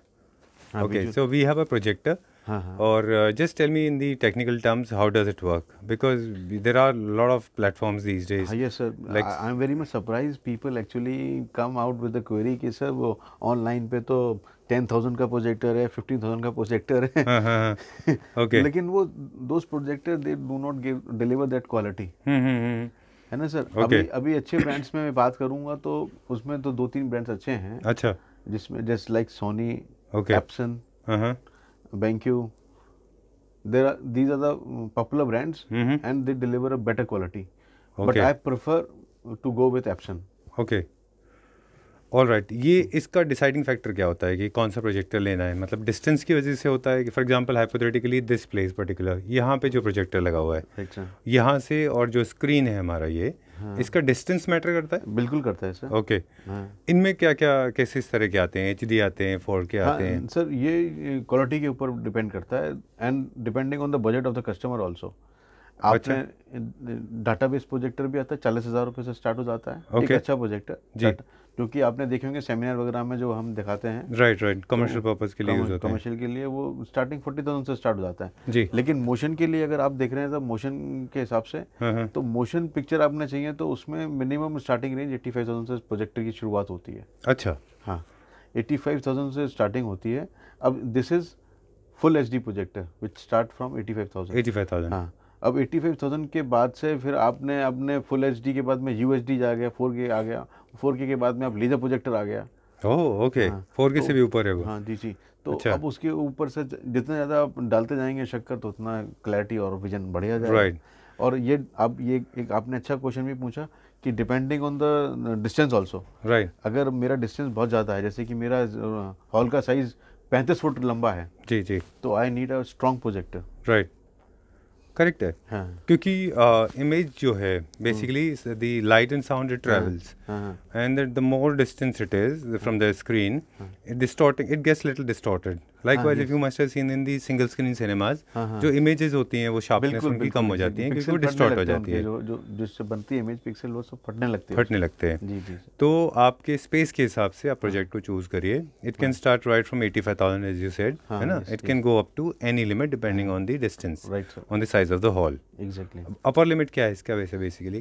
Ah, okay, visual. so we have a projector. Uh-huh. Or uh, just tell me in the technical terms, how does it work? Because there are a lot of platforms these days. Ah, yes, sir. Like I, am very much surprised. People actually come out with the query कि sir वो online पे तो ten thousand का projector है fifteen thousand का projector है okay okay. लेकिन वो those projector they do not give deliver that quality है ना सर okay. अभी अभी अच्छे ब्रांड्स में मैं बात करूंगा तो उसमें तो दो तीन ब्रांड्स अच्छे हैं अच्छा जिसमें जस्ट लाइक Sony Epson you there are these are the popular brands and they deliver a better quality but I prefer to go with Epson okay uh-huh। All right right. ये hmm. इसका डिसाइडिंग फैक्टर क्या होता है कि कौन सा projector लेना है मतलब डिस्टेंस की वजह से होता है कि for example hypothetically this place particular यहाँ पे जो प्रोजेक्टर hmm. लगा हुआ है अच्छा। यहाँ से और जो स्क्रीन है हमारा ये हाँ। इसका डिस्टेंस मैटर करता है बिल्कुल करता है सर ओके okay. हाँ। इनमें क्या क्या कैसे इस तरह के आते हैं एच आते हैं फोर के आते हैं सर हाँ, ये क्वालिटी के ऊपर डिपेंड करता है and depending on the budget of the customer also आपने अच्छा। डाटाबेस प्रोजेक्टर भी आता है चालीस हज़ार रुपये से स्टार्ट हो जाता है okay. एक अच्छा प्रोजेक्टर जी क्योंकि आपने देखे होंगे सेमिनार वगैरह में जो हम दिखाते हैं राइट राइट कमर्शियल पर्पज़ के लिए कमर्शियल के लिए वो स्टार्टिंग फोर्टी थाउजेंड से स्टार्ट हो जाता है जी लेकिन मोशन के लिए अगर आप देख रहे हैं तो मोशन के हिसाब से हाँ, हाँ। तो मोशन पिक्चर आपने चाहिए तो उसमें minimum starting range eighty five thousand से प्रोजेक्टर की शुरुआत होती है अच्छा हाँ एट्टी फाइव थाउजेंड से स्टार्टिंग होती है अब this is full H D projector which start from eighty five thousand eighty five thousand हाँ अब 85,000 के बाद से फिर आपने अपने फुल एच के बाद में यू जा गया फोर के आ गया फोर के बाद में आप लेजर प्रोजेक्टर आ गया ओह ओके फोर के से भी ऊपर है वो हाँ जी जी तो अच्छा। अब उसके ऊपर से जितना ज़्यादा आप डालते जाएंगे शक्कर तो उतना क्लैरिटी और विजन बढ़िया जाएगा राइट और ये अब ये एक आपने अच्छा क्वेश्चन भी पूछा कि depending on the distance also right अगर मेरा डिस्टेंस बहुत ज़्यादा है जैसे कि मेरा हॉल का साइज़ पैंतीस फुट लंबा है जी जी तो I need a strong projector right correct है हाँ. क्योंकि इमेज uh, जो है basically the light and sound it travels and the more distance it is from the screen it distorting it gets little distorted likewise if you must have seen in the single screen cinemas जो images होती हैं वो sharpness उनकी कम हो जाती है क्योंकि वो डिस्टॉर्ट हो जाती है जो जिससे बनती है इमेज पिक्सल वो सब फटने लगते हैं फटने लगते हैं तो आपके स्पेस के हिसाब से आप प्रोजेक्ट हाँ। को चूज करिए it can start right from eighty five thousand as you said है ना it can go up to any limit depending on the distance on the size of the hall exactly upper limit क्या है इसका वैसे basically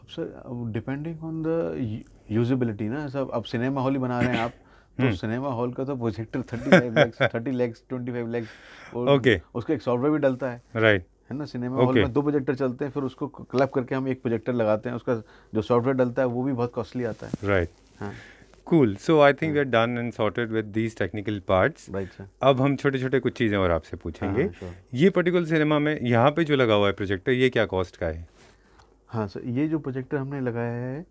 अब sir depending on the usability ना सब अब सिनेमा हॉल ही बना रहे हैं आप तो सिनेमा हम्म। हॉल का तो projector thirty lakhs twenty five lakhs okay उसको एक सॉफ्टवेयर भी डलता है राइट right. है ना सिनेमा हॉल okay. में दो प्रोजेक्टर चलते हैं फिर उसको क्लब करके हम एक प्रोजेक्टर लगाते हैं उसका जो सॉफ्टवेयर डलता है वो भी बहुत कॉस्टली आता है right right. Cool so I think we are done and sorted with these technical parts अब हम छोटे छोटे कुछ चीज़ें और आपसे पूछेंगे हाँ, ये पर्टिकुलर सिनेमा में यहाँ पे जो लगा हुआ है प्रोजेक्टर ये क्या कॉस्ट का है हाँ सर ये जो प्रोजेक्टर हमने लगाया है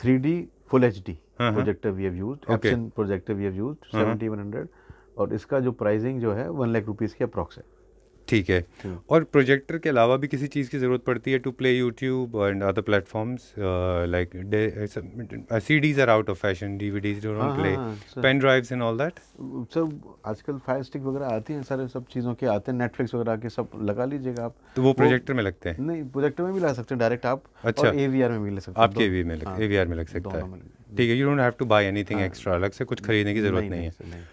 three D full H D projector we have used Epson projector we have used 7100 और इसका जो प्राइसिंग जो है 1 लाख रुपीस के अप्रॉक्स है ठीक है हाँ। और प्रोजेक्टर के अलावा भी किसी चीज़ की ज़रूरत पड़ती है to play YouTube and other platforms like CDs are out of fashion DVDs we these play pen drives and all that sir आजकल फायर स्टिक वगैरह आती हैं सारे सब चीज़ों के आते हैं नेटफ्लिक्स वगैरह के सब लगा लीजिएगा आप तो वो प्रोजेक्टर में लगते हैं नहीं प्रोजेक्टर में भी ला सकते हैं डायरेक्ट आप अच्छा एवीआर में भी ले सकते हैं आपके एवीआर में लग हाँ, सकता है ठीक है you don't have to buy anything extra अलग से कुछ खरीदने की ज़रूरत नहीं, है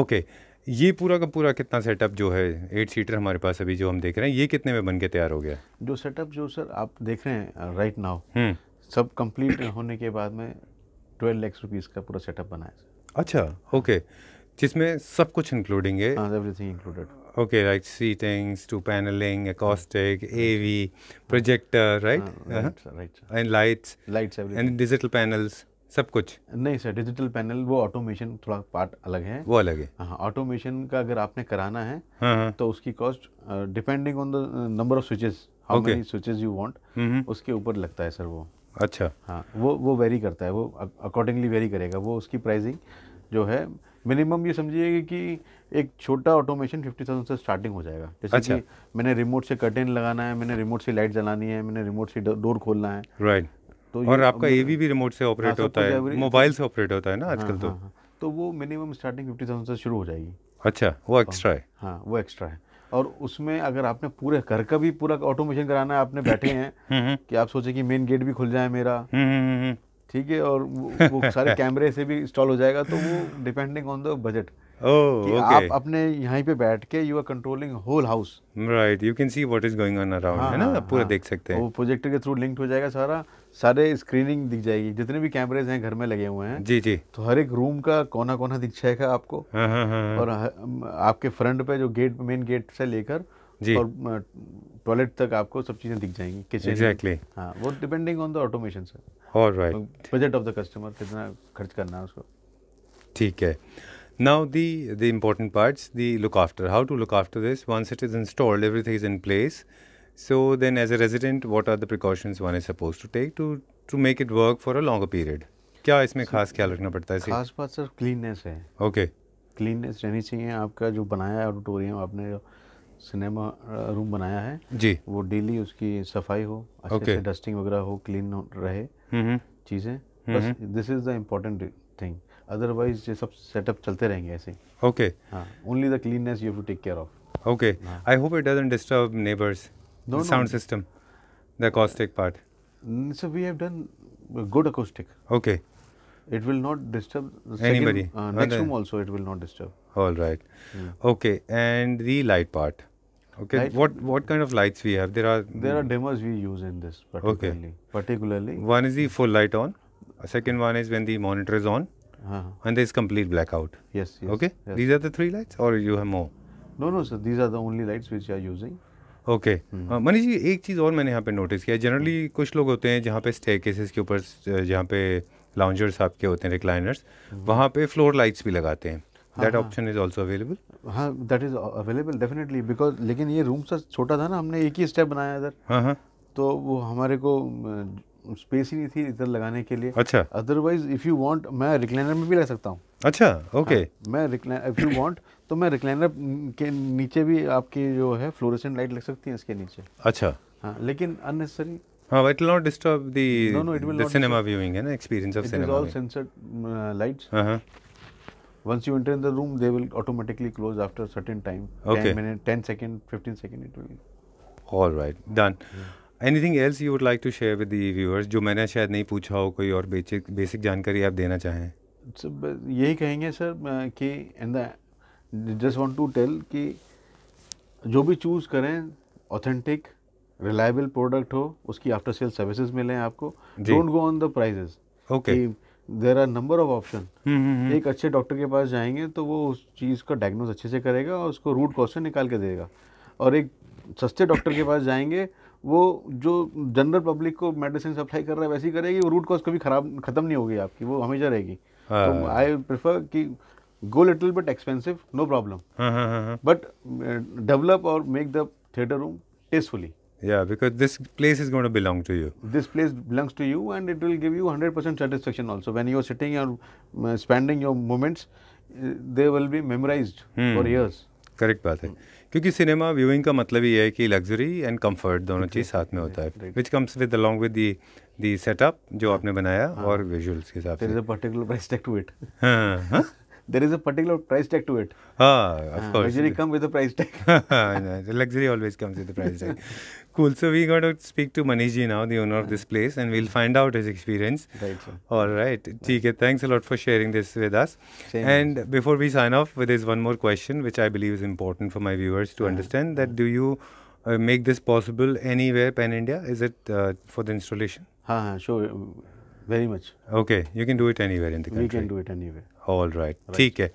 ओके ये पूरा का पूरा कितना सेटअप जो है एट सीटर हमारे पास अभी जो हम देख रहे हैं ये कितने में बन के तैयार हो गया जो सेटअप जो सर आप देख रहे हैं राइट uh, नाउ हम्म। सब कंप्लीट होने के बाद में ट्वेल्व लैक्स रुपीज़ का पूरा सेटअप बनाया अच्छा ओके जिसमें सब कुछ इंक्लूडिंग है everything included okay right seatings to paneling acoustic AV projector right and lights lights and digital panels सब कुछ नहीं सर डिजिटल पैनल वो ऑटोमेशन थोड़ा पार्ट अलग है वो अलग है हाँ ऑटोमेशन का अगर आपने कराना है हाँ, हाँ। तो उसकी cost depending on the number of switches how many switches you want उसके ऊपर लगता है सर वो अच्छा हाँ वो वो वेरी करता है वो अकॉर्डिंगली वेरी करेगा वो उसकी प्राइसिंग जो है मिनिमम ये समझिए कि एक छोटा ऑटोमेशन फिफ्टी थाउजेंड से स्टार्टिंग हो जाएगा जैसे अच्छा। कि मैंने रिमोट से कर्टेन लगाना है मैंने रिमोट से लाइट जलानी है मैंने रिमोट से डोर खोलना है राइट तो और आपका एवी भी रिमोट से ऑपरेट हाँ, होता है मोबाइल से ऑपरेट होता है ना आजकल हाँ, तो हाँ, तो वो मिनिमम स्टार्टिंग फिफ्टी थाउजेंड से शुरू हो जाएगी अच्छा वो एक्स्ट्रा है हाँ वो एक्स्ट्रा है और उसमें अगर आपने पूरे घर का भी पूरा ऑटोमेशन कराना है आपने बैठे हैं [LAUGHS] हम्म, हम्म। कि आप सोचे कि मेन गेट भी खुल जाए मेरा हम्म, ठीक है और वो, वो सारे कैमरे से भी इंस्टॉल हो जाएगा तो वो डिपेंडिंग ऑन द बजट आप अपने यहाँ पे बैठ के you are controlling whole house right you can see what is going on around है ना पूरा देख सकते हैं तो वो प्रोजेक्टर के थ्रू लिंक हो जाएगा सारा सारे स्क्रीनिंग दिख जाएगी जितने भी कैमरेज हैं घर में लगे हुए हैं जी जी तो हर एक रूम का कोना कोना दिख जाएगा आपको हाँ हाँ, हाँ, हाँ। और आपके फ्रंट पे जो गेट मेन गेट से लेकर जी और टॉयलेट तक आपको सब चीज़ें दिख जाएंगी किचन एग्जैक्टली exactly. हाँ वो depending on the automation sir और बजट ऑफ द कस्टमर कितना खर्च करना है उसको ठीक है Now the the important parts the look after how to look after this once it is installed everything is in place So then as a resident, what are the precautions one is supposed to take to to make it work for a longer period? क्या इसमें खास ख्याल रखना पड़ता है खास बात sir cleanness है ओके क्लीननेस रहनी चाहिए आपका जो बनाया है ऑडिटोरियम आपने जो सिनेमा रूम बनाया है जी वो डेली उसकी सफाई हो अच्छे okay. से डस्टिंग वगैरह हो क्लीन रहे चीज़ें बस this is the important thing otherwise ये सब सेटअप चलते रहेंगे ऐसे okay only the cleanliness you to take care of okay I hope it doesn't disturb neighbours no, the no. sound system, the acoustic part? So, we have done good acoustic. Okay. It will not disturb anybody. Second, uh, next okay. room also, it will not disturb. All right. Mm. Okay. And the light part. Okay. Light what what kind of lights we have? There are there are dimmers we use in this particularly. Okay. Particularly. One is the full light on. second one is when the monitor is on. Uh -huh. And there is complete blackout. Yes. yes okay. Yes. These are the three lights, or you have more? No, no, sir. These are the only lights which you are using. Okay Manish ji एक चीज़ और मैंने यहाँ पे notice किया generally hmm. कुछ लोग होते हैं जहाँ पे स्टे केसेस के ऊपर uh, जहाँ पे लाउंजर्स आपके होते हैं रिक्लाइनर्स hmm. वहाँ पे फ्लोर लाइट्स भी लगाते हैं that option is also available हाँ that is available definitely because लेकिन ये रूम सर छोटा था ना हमने एक ही स्टेप बनाया इधर हाँ हाँ तो वो हमारे को uh, स्पेस ही नहीं थी इधर लगाने के लिए अच्छा अदरवाइज इफ़ यू वांट मैं रिक्लाइनर में भी लगा सकता हूँ अच्छा ओके हाँ, मैं इफ़ यू वांट तो मैं रिक्लाइनर के नीचे भी आपकी जो है फ्लोरेसेंट लाइट लग सकती है इसके नीचे अच्छा हाँ लेकिन अननेसेसरी हाँ it not disturb the no no it will not cinema viewing है ना experience of cinema it is all sensored lights once you enter in the room they will automatically close after a certain time okay. 10 minute 10 second 15 second it will all right done yeah. Anything else you would like to share with viewers जो मैंने शायद नहीं पूछा हो कोई और basic basic जानकारी आप देना चाहें सब यही कहेंगे सर कि in the just want to tell कि जो भी चूज़ करें ऑथेंटिक रिलायबल प्रोडक्ट हो उसकी आफ्टर सेल सर्विसेज मिलें आपको don't go on the prices okay there are number of option एक अच्छे डॉक्टर के पास जाएंगे तो वो उस चीज़ का डायग्नोज अच्छे से करेगा और उसको रूट कॉज से निकाल के देगा और एक सस्ते डॉक्टर के पास जाएंगे वो जो जनरल पब्लिक को मेडिसिन सप्लाई कर रहा है वैसे ही करेगी वो रूट कॉज कभी खराब खत्म नहीं होगी आपकी वो हमेशा रहेगी आई प्रिफर कि go little but expensive no problem but develop और make the theatre room tastefully yeah because this place is going to belong to you this place belongs to you and it will give you 100% satisfaction also when you are sitting and spending your moments they will be memorized hmm. for years correct baat hmm. क्योंकि cinema viewing का मतलब ये है कि luxury and comfort दोनों चीज़ साथ में होता है which comes with along with the the setup जो हाँ। आपने बनाया हाँ। और विजुअल्स के हिसाब से particular to it there is a particular price tag to it. Ah, of uh, course. Luxury comes with a price tag. no, [LAUGHS] the luxury always comes with a price tag. [LAUGHS] cool. So we got to speak to Manishji now, the owner of this place, and we'll find out his experience. Right. Sir. All right. TK, thanks a lot for sharing this with us. Same and way. before we sign off, there's one more question which I believe is important for my viewers to uh understand. That uh-huh. do you uh, make this possible anywhere pan India? Is it uh, for the installation? Ha, sure. Very much. Okay, you can do it anywhere in the country. We can do it anywhere. All right. right. Okay.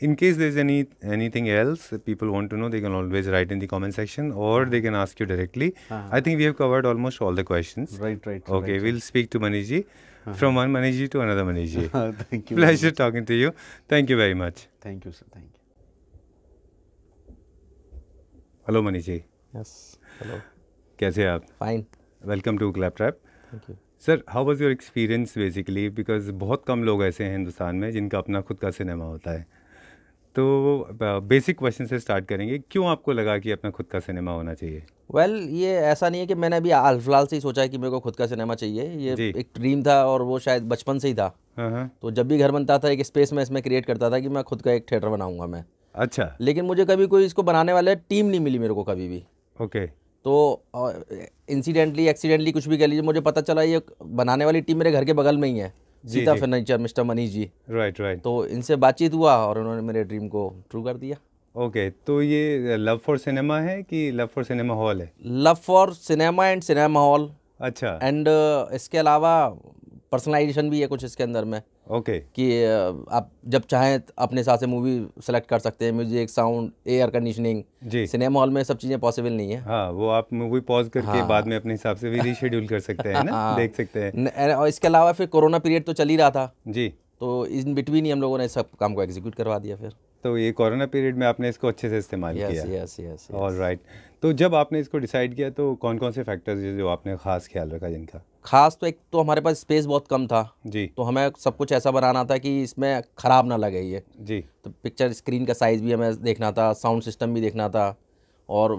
In case there's any anything else people want to know, they can always write in the comment section or uh-huh. they can ask you directly. Uh-huh. I think we have covered almost all the questions. Right, right. Okay, we'll speak to Maniji. Uh-huh. From one Maniji to another Maniji. [LAUGHS] Thank you. Pleasure talking to you. Thank you very much. Thank you, sir. Thank you. hello Manish ji yes hello कैसे हैं आप fine welcome to Thank you. Sir how was your experience basically because बहुत कम लोग ऐसे हैं हिंदुस्तान में जिनका अपना खुद का सिनेमा होता है तो बेसिक क्वेश्चन से स्टार्ट करेंगे क्यों आपको लगा कि अपना खुद का सिनेमा होना चाहिए वेल well, ये ऐसा नहीं है कि मैंने अभी हाल फिलहाल से ही सोचा है कि मेरे को खुद का सिनेमा चाहिए ये एक ड्रीम था और वो शायद बचपन से ही था हाँ, हाँ। तो जब भी घर बनता था एक स्पेस में इसमें क्रिएट करता था कि मैं खुद का एक थिएटर बनाऊंगा मैं अच्छा लेकिन मुझे कभी कोई इसको बनाने वाले टीम नहीं मिली मेरे को कभी भी ओके okay. तो इंसिडेंटली एक्सीडेंटली कुछ भी कह लीजिए मुझे पता चला ये बनाने वाली टीम मेरे घर के बगल में ही है Sita furniture mister Manish ji right right तो इनसे बातचीत हुआ और उन्होंने मेरे ड्रीम को ट्रू कर दिया ओके okay, तो ये लव फॉर सिनेमा है कि लव फॉर सिनेमा हॉल है love for cinema and cinema hall अच्छा एंड uh, इसके अलावा पर्सनलाइजेशन भी है कुछ इसके अंदर में ओके okay. कि आप जब चाहें तो अपने हिसाब से मूवी सेलेक्ट कर सकते हैं म्यूजिक साउंड एयर कंडीशनिंग जी सिनेमा हॉल में सब चीज़ें पॉसिबल नहीं है हाँ वो आप मूवी पॉज करके हाँ। बाद में अपने हिसाब से भी रीशेड्यूल कर सकते हैं ना [LAUGHS] हाँ। देख सकते हैं और इसके अलावा फिर कोरोना पीरियड तो चल ही रहा था जी तो इन बिटवीन ही हम लोगों ने सब काम को एग्जीक्यूट करवा दिया फिर तो ये कोरोना पीरियड में आपने इसको अच्छे से इस्तेमाल yes, किया यस यस ऑल राइट तो जब आपने इसको डिसाइड किया तो कौन कौन से फैक्टर्स जो आपने खास ख्याल रखा जिनका खास तो एक तो हमारे पास स्पेस बहुत कम था जी तो हमें सब कुछ ऐसा बनाना था कि इसमें ख़राब ना लगे ये जी तो पिक्चर स्क्रीन का साइज़ भी हमें देखना था साउंड सिस्टम भी देखना था और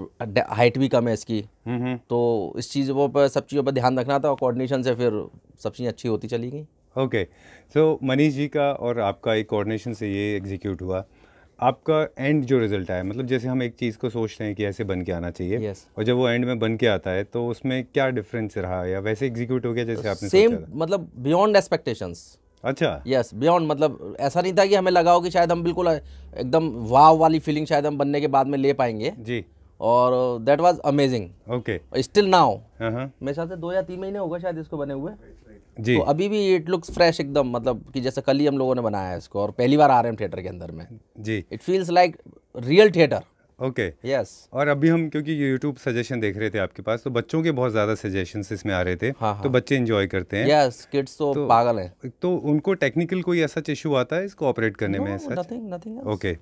हाइट भी कम है इसकी हम्म, हम्म। तो इस चीज़ों पर सब चीज़ों पर ध्यान रखना था और कोऑर्डिनेशन से फिर सब चीज़ें अच्छी होती चली गई ओके सो मनीष जी का और आपका एक कोऑर्डिनेशन से ये एग्जीक्यूट हुआ आपका एंड जो रिजल्ट आया मतलब जैसे हम एक चीज़ को सोचते हैं कि ऐसे बन के आना चाहिए yes. और जब वो एंड में बन के आता है तो उसमें क्या डिफरेंस रहा या वैसे एग्जीक्यूट हो गया जैसे तो आपने सेम मतलब बियॉन्ड एक्सपेक्टेशंस अच्छा यस yes, बियॉन्ड मतलब ऐसा नहीं था कि हमें लगा हो कि शायद हम बिल्कुल एकदम वाव वाली फीलिंग शायद हम बनने के बाद में ले पाएंगे जी और that was amazing okay still now मेरे साथ दो या तीन महीने होगा शायद इसको बने हुए जी तो अभी भी इट लुक्स फ्रेश एकदम मतलब कि जैसे कल ही हम लोगों ने बनाया है इसको और पहली बार आ रहे हैं थिएटर के अंदर में जी it feels like real theatre okay okay. Yes yes. और अभी हम क्योंकि यूट्यूब सजेशन देख रहे थे आपके पास तो बच्चों के बहुत ज़्यादा सजेशन इसमें आ रहे थे हाँ, हा। तो बच्चे इंजॉय करते हैं यस किड्स तो, तो, पागल हैं तो उनको टेक्निकल कोई ऐसा इशू आता है इसको ऑपरेट करने no, में ऐसा नथिंग नथिंग ओके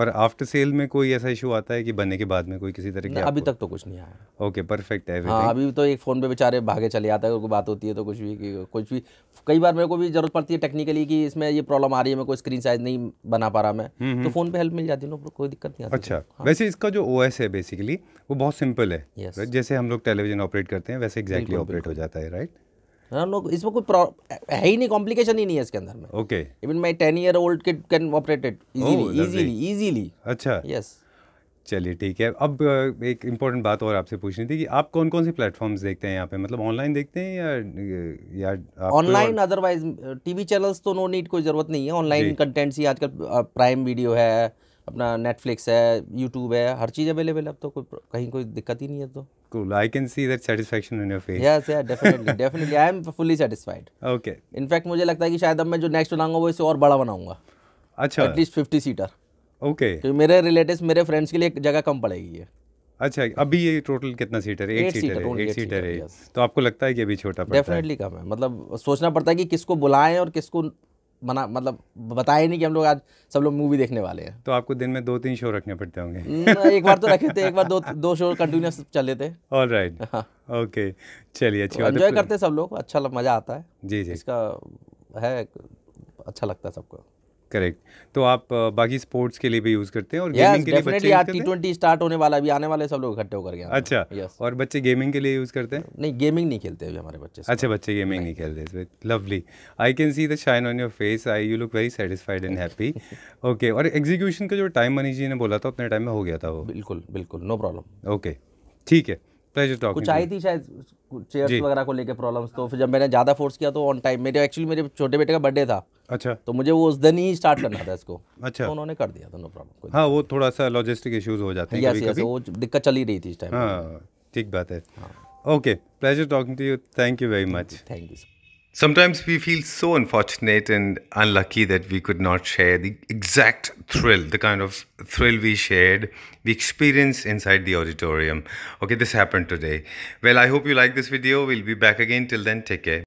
और आफ्टर सेल में कोई ऐसा इशू आता है कि बनने के बाद में कोई किसी तरह की अभी तक तो कुछ नहीं आया ओके परफेक्ट है अभी तो एक फ़ोन पे बेचारे भागे चले आता है बात होती है तो कुछ भी कुछ भी कई बार मेरे को भी जरूरत पड़ती है टेक्निकली की इसमें ये प्रॉब्लम आ रही है मेरे को स्क्रीन साइज नहीं बना पा रहा मैं हम्म, तो फ़ोन हम्म। पे हेल्प मिल जाती है कोई दिक्कत नहीं अच्छा हाँ। वैसे इसका जो ओ है बेसिकली वो बहुत सिंपल है yes. right? जैसे हम लोग टेलीविजन ऑपरेट करते हैं वैसे एग्जैक्टली exactly ऑपरेट हो जाता है राइट right? हाँ लोग इसमें कोई है ही नहीं कॉम्प्लिकेशन ही नहीं है इसके अंदर में okay even my ten year old kid can operate it easily easily अच्छा यस चलिए ठीक है अब एक इम्पोर्टेंट बात और आपसे पूछनी थी कि आप कौन कौन से प्लेटफॉर्म्स देखते हैं यहाँ पे मतलब ऑनलाइन देखते हैं या या ऑनलाइन अदरवाइज टीवी चैनल्स तो नो तो नीड कोई ज़रूरत नहीं है ऑनलाइन कंटेंट्स ही आजकल प्राइम वीडियो है अपना नेटफ्लिक्स है यूट्यूब है हर चीज़ अवेलेबल है अब तो कोई कहीं कोई दिक्कत ही नहीं है तो cool. I can see that satisfaction in your face. Yes, yeah, definitely, [LAUGHS] definitely. I am fully satisfied. Okay. In fact, मुझे लगता है कि शायद अब मैं जो नेक्स्ट बनाऊंगा वो इसे और बड़ा बनाऊंगा अच्छा एटलीस्ट फिफ्टी सीटर ओके तो मेरे रिलेटिव मेरे फ्रेंड्स के लिए एक जगह कम पड़ेगी ये अच्छा अभी ये टोटल कितना सीटर है एट सीटर है एट सीटर है तो आपको लगता है कि अभी छोटा पड़ता है डेफिनेटली कम है मतलब सोचना पड़ता है कि किसको बुलाएं और किसको बना मतलब बताया नहीं कि हम लोग आज सब लोग मूवी देखने वाले हैं तो आपको दिन में दो तीन शो रखने पड़ते होंगे एक बार तो रखे थे एक बार दो दो शो कंटिन्यूस चल लेते ऑल राइट ओके चलिए अच्छी तो बात एंजॉय करते सब लोग अच्छा मज़ा आता है जी जी इसका है अच्छा लगता है सबको करेक्ट तो आप बाकी स्पोर्ट्स के लिए भी यूज करते हैं और गेमिंग के लिए बच्चे यार टी ट्वेंटी स्टार्ट होने वाला अभी आने वाले सब लोग इकट्ठे होकर गया अच्छा yes. और बच्चे गेमिंग के लिए यूज करते हैं नहीं गेमिंग नहीं खेलते अभी हमारे बच्चे अच्छा बच्चे गेमिंग नहीं, नहीं खेलते lovely I can see the shine on your face I you look very satisfied and happy okay और एग्जीक्यूशन का जो टाइम मनीष जी ने बोला था अपने टाइम में हो गया था वो बिल्कुल बिल्कुल नो प्रॉब्लम ओके ठीक है प्लेजर टॉकिंग कुछ आई थी शायद चेयर्स वगैरह को लेके प्रॉब्लम्स तो फिर जब मैंने ज़्यादा फोर्स किया तो ऑन टाइम मेरे एक्चुअली मेरे छोटे बेटे का बर्थडे था अच्छा तो मुझे वो उस दिन ही स्टार्ट करना था इसको अच्छा तो उन्होंने कर दिया था नो प्रॉब्लम कोई हां वो थोड़ा सा लॉजिस्टिक इश्यूज हो जाते हैं कभी कभी वो दिक्कत चल ही रही थी इस टाइम हां ठीक बात है okay pleasure talking to you thank you very much thank you Sometimes we feel so unfortunate and unlucky that we could not share the exact thrill, the kind of thrill we shared, we experienced inside the auditorium. Okay, this happened today. Well, I hope you like this video. We'll be back again. Till then, take care.